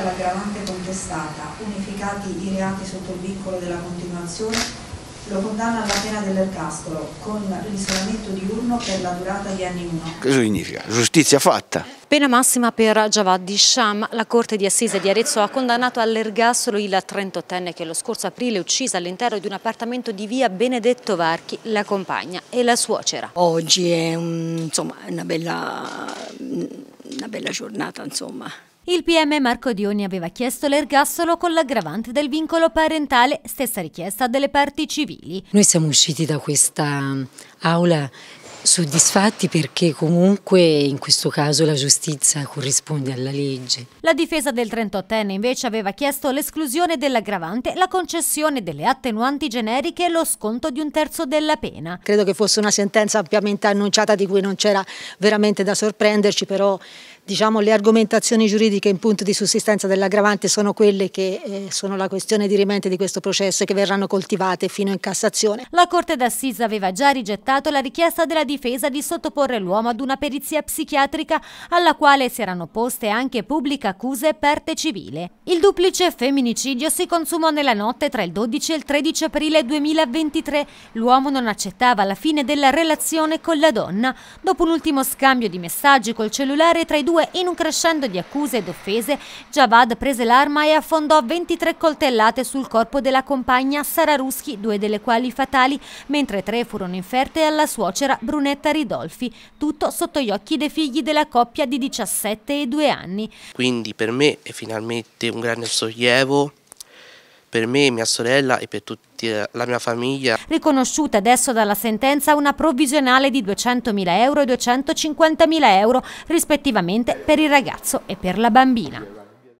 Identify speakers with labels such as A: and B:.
A: applicata l'aggravante contestata, unificati i reati sotto il vincolo della continuazione, lo condanna alla pena dell'ergastolo con l'isolamento diurno per la durata di anni 1.
B: Che significa? Giustizia fatta. Pena massima per Javad Sham. La Corte di Assise di Arezzo ha condannato all'ergastolo il 38enne che lo scorso aprile uccise all'interno di un appartamento di via Benedetto Varchi la compagna e la suocera.
A: Oggi è
B: un, insomma, una, bella, una bella giornata, insomma. Il PM Marco Dioni aveva chiesto l'ergassolo con l'aggravante del vincolo parentale, stessa richiesta delle parti civili. Noi siamo usciti da questa aula Soddisfatti perché comunque in questo caso la giustizia corrisponde alla legge. La difesa del 38enne invece aveva chiesto l'esclusione dell'aggravante, la concessione delle attenuanti
A: generiche e lo sconto di un terzo della pena. Credo che fosse una sentenza ampiamente annunciata di cui non c'era veramente da sorprenderci, però diciamo, le argomentazioni giuridiche in punto di sussistenza dell'aggravante sono quelle che eh, sono la questione dirimente di questo processo e che verranno coltivate fino in Cassazione.
B: La Corte d'Assise aveva già rigettato la richiesta della difesa difesa di sottoporre l'uomo ad una perizia psichiatrica alla quale si erano poste anche pubbliche accuse perte civile. Il duplice femminicidio si consumò nella notte tra il 12 e il 13 aprile 2023. L'uomo non accettava la fine della relazione con la donna. Dopo un ultimo scambio di messaggi col cellulare tra i due in un crescendo di accuse ed offese, Javad prese l'arma e affondò 23 coltellate sul corpo della compagna Sara Ruschi, due delle quali fatali, mentre tre furono inferte alla suocera Brunella. Simonetta Ridolfi, tutto sotto gli occhi dei figli della coppia di 17 e 2 anni. Quindi per me è finalmente un grande sollievo per me, mia sorella e per tutta
A: eh, la mia famiglia.
B: Riconosciuta adesso dalla sentenza una provvisionale di 200.000 euro e 250.000 euro rispettivamente per il ragazzo e per la bambina.